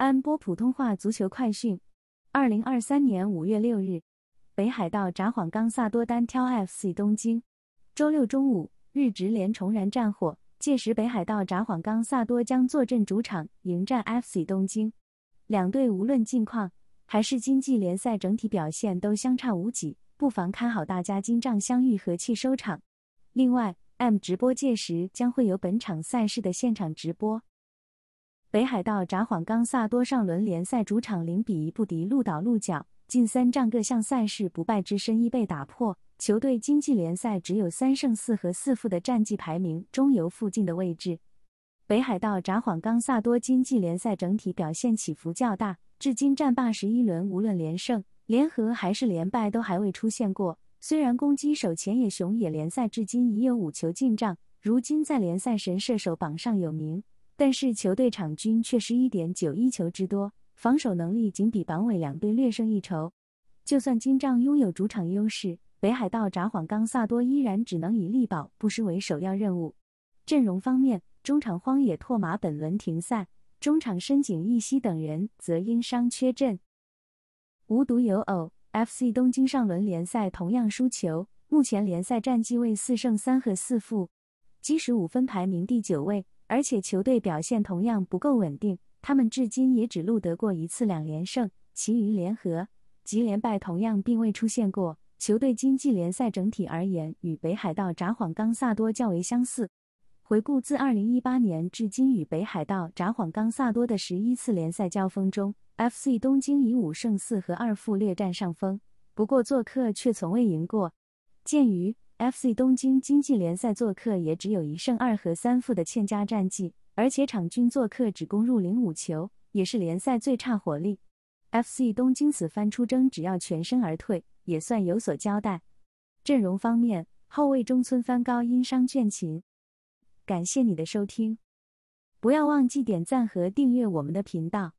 安播普通话足球快讯：二零二三年五月六日，北海道札幌冈萨多单挑 FC 东京。周六中午，日职联重燃战火，届时北海道札幌冈萨多将坐镇主场迎战 FC 东京。两队无论近况还是经济联赛整体表现都相差无几，不妨看好大家今仗相遇和气收场。另外，M 直播届时将会有本场赛事的现场直播。北海道札幌冈萨多上轮联赛主场零比一不敌鹿岛鹿角，近三仗各项赛事不败之身亦被打破。球队经济联赛只有三胜四和四负的战绩，排名中游附近的位置。北海道札幌冈萨多经济联赛整体表现起伏较大，至今战罢十一轮，无论连胜、联合还是连败都还未出现过。虽然攻击手前野雄也联赛至今已有五球进账，如今在联赛神射手榜上有名。但是球队场均却是一点九一球之多，防守能力仅比榜尾两队略胜一筹。就算金帐拥有主场优势，北海道札幌冈萨多依然只能以力保不失为首要任务。阵容方面，中场荒野拓马本轮停赛，中场深井义希等人则因伤缺阵。无独有偶，FC 东京上轮联赛同样输球，目前联赛战绩为四胜三和四负，积十五分，排名第九位。而且球队表现同样不够稳定，他们至今也只录得过一次两连胜，其余联合及连败同样并未出现过。球队经济联赛整体而言与北海道札幌冈萨多较为相似。回顾自2018年至今与北海道札幌冈萨多的十一次联赛交锋中，FC 东京以五胜四和二负略占上风，不过做客却从未赢过。鉴于 F.C. 东京经济联赛做客也只有一胜二和三负的欠佳战绩，而且场均做客只攻入零五球，也是联赛最差火力。F.C. 东京此番出征，只要全身而退，也算有所交代。阵容方面，后卫中村帆高因伤倦勤。感谢你的收听，不要忘记点赞和订阅我们的频道。